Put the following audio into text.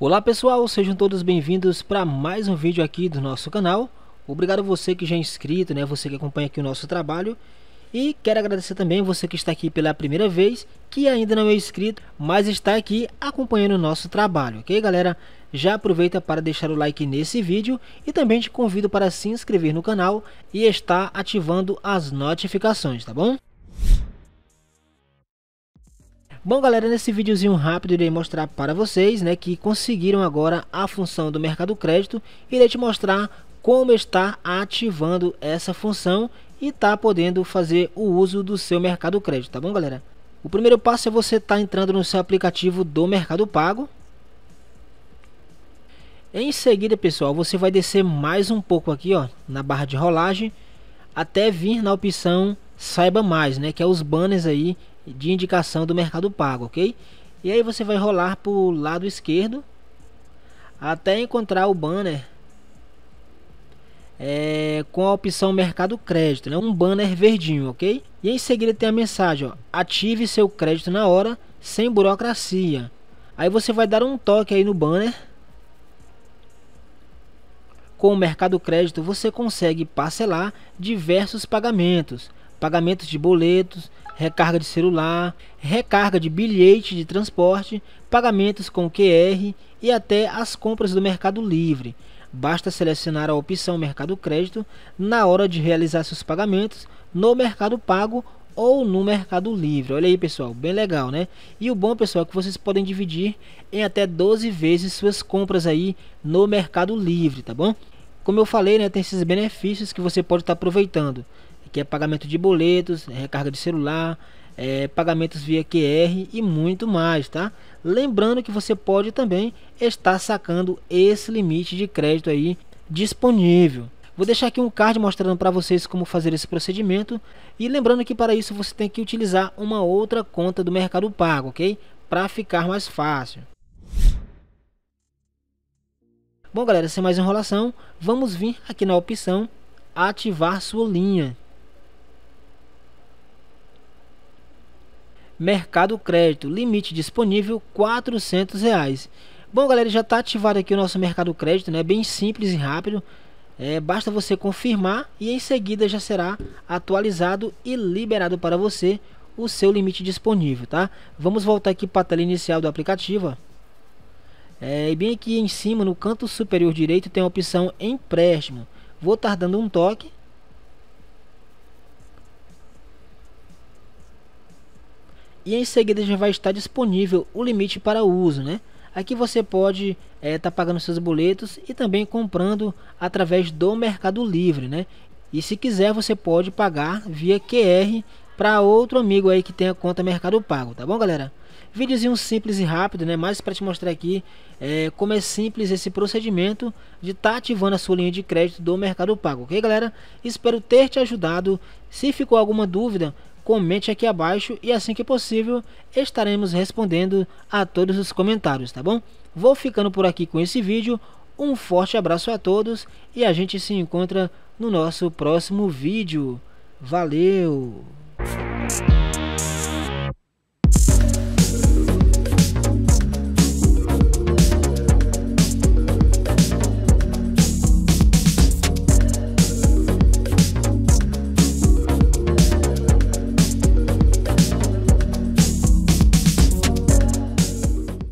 Olá pessoal, sejam todos bem-vindos para mais um vídeo aqui do nosso canal. Obrigado você que já é inscrito, né? Você que acompanha aqui o nosso trabalho. E quero agradecer também você que está aqui pela primeira vez, que ainda não é inscrito, mas está aqui acompanhando o nosso trabalho, ok galera? Já aproveita para deixar o like nesse vídeo e também te convido para se inscrever no canal e estar ativando as notificações, tá bom? Bom galera, nesse videozinho rápido irei mostrar para vocês né, que conseguiram agora a função do mercado crédito Irei te mostrar como está ativando essa função e tá podendo fazer o uso do seu mercado crédito, tá bom galera? O primeiro passo é você estar tá entrando no seu aplicativo do Mercado Pago Em seguida pessoal, você vai descer mais um pouco aqui ó, na barra de rolagem Até vir na opção Saiba Mais, né, que é os banners aí de indicação do Mercado Pago, ok? E aí você vai rolar para o lado esquerdo até encontrar o banner é, com a opção Mercado Crédito, né? um banner verdinho, ok? E em seguida tem a mensagem: ó, ative seu crédito na hora, sem burocracia. Aí você vai dar um toque aí no banner. Com o Mercado Crédito você consegue parcelar diversos pagamentos pagamentos de boletos, recarga de celular, recarga de bilhete de transporte, pagamentos com QR e até as compras do Mercado Livre. Basta selecionar a opção Mercado Crédito na hora de realizar seus pagamentos no Mercado Pago ou no Mercado Livre. Olha aí, pessoal, bem legal, né? E o bom, pessoal, é que vocês podem dividir em até 12 vezes suas compras aí no Mercado Livre, tá bom? Como eu falei, né, tem esses benefícios que você pode estar tá aproveitando que é pagamento de boletos, é recarga de celular, é, pagamentos via QR e muito mais, tá? Lembrando que você pode também estar sacando esse limite de crédito aí disponível. Vou deixar aqui um card mostrando para vocês como fazer esse procedimento e lembrando que para isso você tem que utilizar uma outra conta do Mercado Pago, ok? Para ficar mais fácil. Bom galera, sem mais enrolação, vamos vir aqui na opção ativar sua linha, Mercado Crédito, limite disponível R$ reais. Bom, galera, já está ativado aqui o nosso Mercado Crédito, né? Bem simples e rápido. É, basta você confirmar e em seguida já será atualizado e liberado para você o seu limite disponível, tá? Vamos voltar aqui para a tela inicial do aplicativo. É, e bem aqui em cima, no canto superior direito, tem a opção empréstimo. Vou estar tá dando um toque e em seguida já vai estar disponível o limite para uso, né? Aqui você pode estar eh, é, tá pagando seus boletos e também comprando através do Mercado Livre, né? E se quiser você pode pagar via QR para outro amigo aí que tenha conta Mercado Pago, tá bom, galera? Vídeozinho simples e rápido, né? Mais para te mostrar aqui é, como é simples esse procedimento de estar tá ativando a sua linha de crédito do Mercado Pago, ok, galera? Espero ter te ajudado. Se ficou alguma dúvida, comente aqui abaixo e assim que possível estaremos respondendo a todos os comentários, tá bom? Vou ficando por aqui com esse vídeo, um forte abraço a todos e a gente se encontra no nosso próximo vídeo. Valeu!